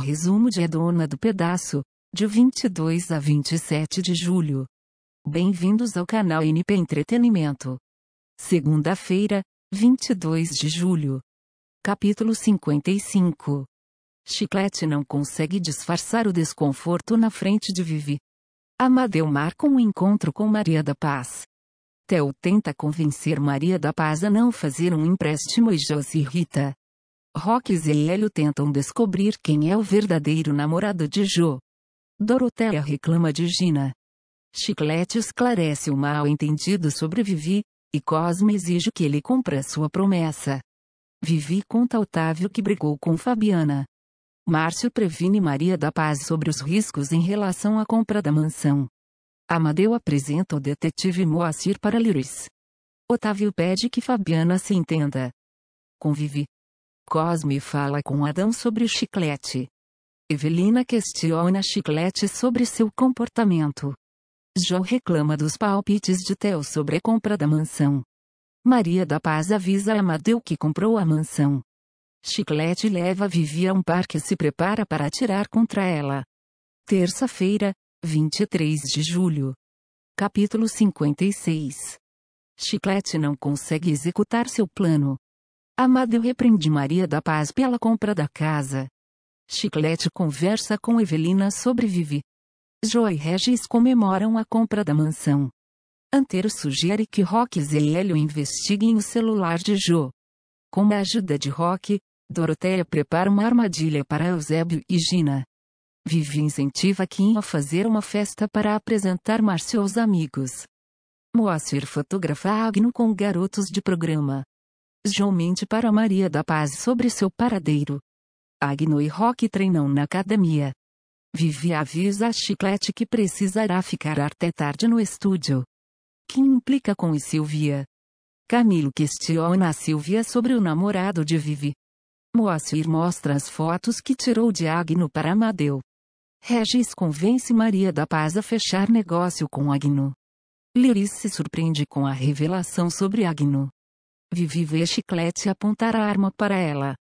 Resumo de Edona do Pedaço, de 22 a 27 de julho. Bem-vindos ao canal NP Entretenimento. Segunda-feira, 22 de julho. Capítulo 55. Chiclete não consegue disfarçar o desconforto na frente de Vivi. Amadeu marca um encontro com Maria da Paz. Theo tenta convencer Maria da Paz a não fazer um empréstimo e Josi irrita. Rox e Hélio tentam descobrir quem é o verdadeiro namorado de Jo. Doroteia reclama de Gina. Chiclete esclarece o mal entendido sobre Vivi, e Cosme exige que ele cumpra sua promessa. Vivi conta Otávio que brigou com Fabiana. Márcio previne Maria da Paz sobre os riscos em relação à compra da mansão. Amadeu apresenta o detetive Moacir para Liris. Otávio pede que Fabiana se entenda. Convive. Cosme fala com Adão sobre chiclete. Evelina questiona chiclete sobre seu comportamento. João reclama dos palpites de Theo sobre a compra da mansão. Maria da Paz avisa a Amadeu que comprou a mansão. Chiclete leva Vivi a um parque e se prepara para atirar contra ela. Terça-feira, 23 de julho. Capítulo 56 Chiclete não consegue executar seu plano. Amadeu repreende Maria da Paz pela compra da casa. Chiclete conversa com Evelina sobre Vivi. Joe e Regis comemoram a compra da mansão. Antero sugere que Rock e Zélio investiguem o celular de Jo. Com a ajuda de Rock, Doroteia prepara uma armadilha para Eusébio e Gina. Vivi incentiva Kim a fazer uma festa para apresentar Márcio aos amigos. Moacir fotografa Agno com garotos de programa. João mente para Maria da Paz sobre seu paradeiro. Agno e Rock treinam na academia. Vivi avisa a Chiclete que precisará ficar até tarde no estúdio. Quem implica com e Silvia. Camilo questiona a Silvia sobre o namorado de Vivi. Moacir mostra as fotos que tirou de Agno para Amadeu. Regis convence Maria da Paz a fechar negócio com Agno. Liris se surpreende com a revelação sobre Agno. Vivi vê Chiclete apontar a arma para ela.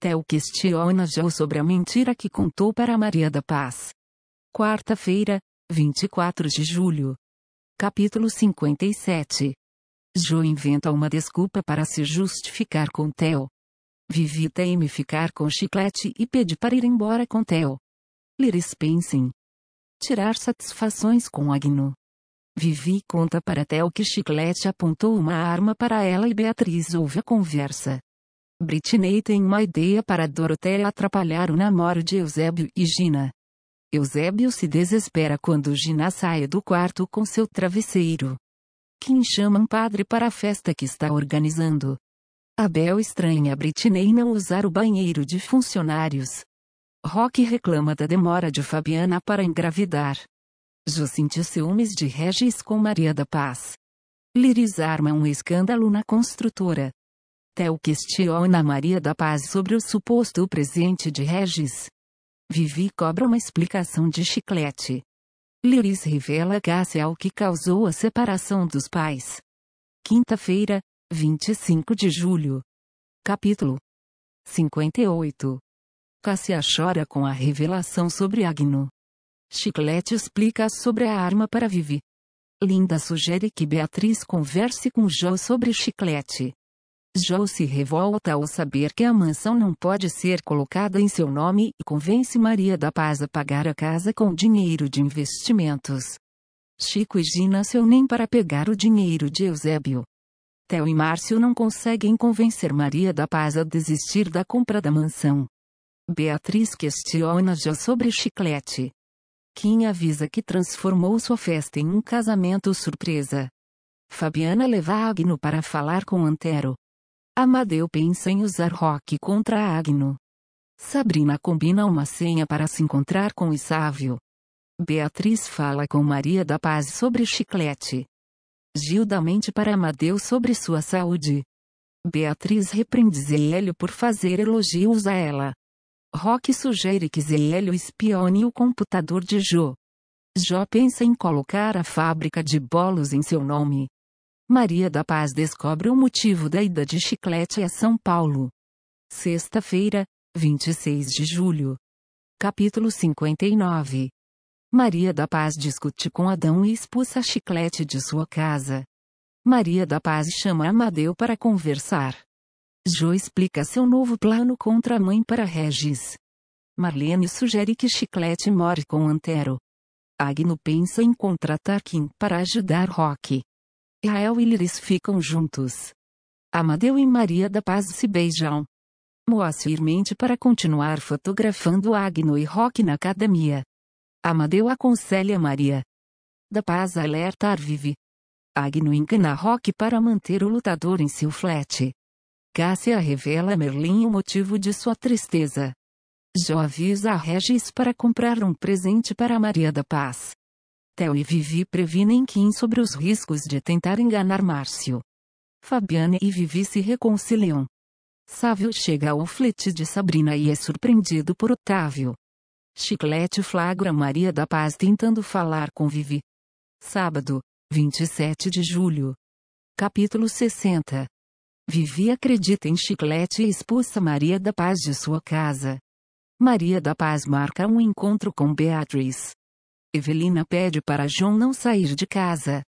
Theo questiona Joe sobre a mentira que contou para Maria da Paz. Quarta-feira, 24 de julho. Capítulo 57. Joe inventa uma desculpa para se justificar com Theo. Vivi teme ficar com Chiclete e pede para ir embora com Theo. Liris pensin. tirar satisfações com Agno. Vivi conta para Tel que Chiclete apontou uma arma para ela e Beatriz ouve a conversa. Britney tem uma ideia para Doroteia atrapalhar o namoro de Eusébio e Gina. Eusébio se desespera quando Gina sai do quarto com seu travesseiro. Kim chama um padre para a festa que está organizando. Abel estranha Britney não usar o banheiro de funcionários. Rock reclama da demora de Fabiana para engravidar. Jo sentiu ciúmes de Regis com Maria da Paz. Liris arma um escândalo na construtora. Theo questiona Maria da Paz sobre o suposto presente de Regis. Vivi cobra uma explicação de chiclete. Liris revela Cássia o que causou a separação dos pais. Quinta-feira, 25 de julho. Capítulo 58 Cássia chora com a revelação sobre Agno. Chiclete explica sobre a arma para Vivi. Linda sugere que Beatriz converse com Joe sobre Chiclete. Joe se revolta ao saber que a mansão não pode ser colocada em seu nome e convence Maria da Paz a pagar a casa com dinheiro de investimentos. Chico e Gina se unem para pegar o dinheiro de Eusébio. Theo e Márcio não conseguem convencer Maria da Paz a desistir da compra da mansão. Beatriz questiona Joe sobre chiclete. Kim avisa que transformou sua festa em um casamento surpresa. Fabiana leva Agno para falar com Antero. Amadeu pensa em usar Rock contra Agno. Sabrina combina uma senha para se encontrar com Isávio. Beatriz fala com Maria da Paz sobre chiclete. Gilda mente para Amadeu sobre sua saúde. Beatriz repreende Zélio por fazer elogios a ela. Rock sugere que Zélio espione o computador de Jo. Jó pensa em colocar a fábrica de bolos em seu nome. Maria da Paz descobre o motivo da ida de chiclete a São Paulo. Sexta-feira, 26 de julho. Capítulo 59 Maria da Paz discute com Adão e expulsa chiclete de sua casa. Maria da Paz chama Amadeu para conversar. Joe explica seu novo plano contra a mãe para Regis. Marlene sugere que Chiclete more com Antero. Agno pensa em contratar Kim para ajudar Rock. Rael e Liris ficam juntos. Amadeu e Maria da Paz se beijam. Moacir mente para continuar fotografando Agno e Rock na academia. Amadeu aconselha Maria. Da Paz alerta Arvive. Agno engana Rock para manter o lutador em seu flat. Cássia revela a Merlin o motivo de sua tristeza. Jo avisa a Regis para comprar um presente para Maria da Paz. Theo e Vivi previnem Kim sobre os riscos de tentar enganar Márcio. Fabiane e Vivi se reconciliam. Sávio chega ao flete de Sabrina e é surpreendido por Otávio. Chiclete flagra Maria da Paz tentando falar com Vivi. Sábado, 27 de julho. Capítulo 60 Vivi acredita em chiclete e expulsa Maria da Paz de sua casa. Maria da Paz marca um encontro com Beatriz. Evelina pede para John não sair de casa.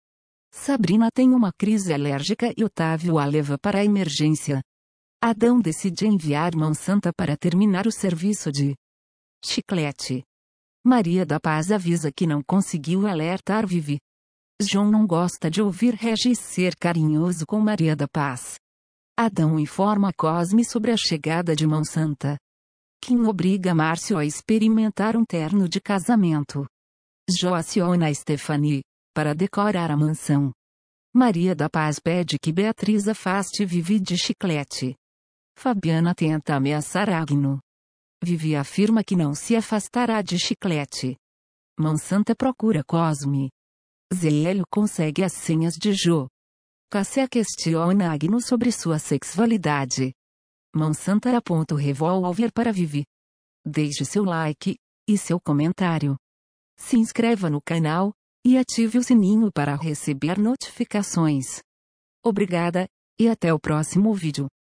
Sabrina tem uma crise alérgica e Otávio a leva para a emergência. Adão decide enviar Mão Santa para terminar o serviço de chiclete. Maria da Paz avisa que não conseguiu alertar Vivi. John não gosta de ouvir Regis ser carinhoso com Maria da Paz. Adão informa Cosme sobre a chegada de Mão Santa. Kim obriga Márcio a experimentar um terno de casamento. Jó aciona Stephanie para decorar a mansão. Maria da Paz pede que Beatriz afaste Vivi de chiclete. Fabiana tenta ameaçar Agno. Vivi afirma que não se afastará de chiclete. Mão Santa procura Cosme. Zélio consegue as senhas de Jo. Cassia questiona Agno sobre sua sexualidade. revólver para Vivi. Deixe seu like e seu comentário. Se inscreva no canal e ative o sininho para receber notificações. Obrigada e até o próximo vídeo.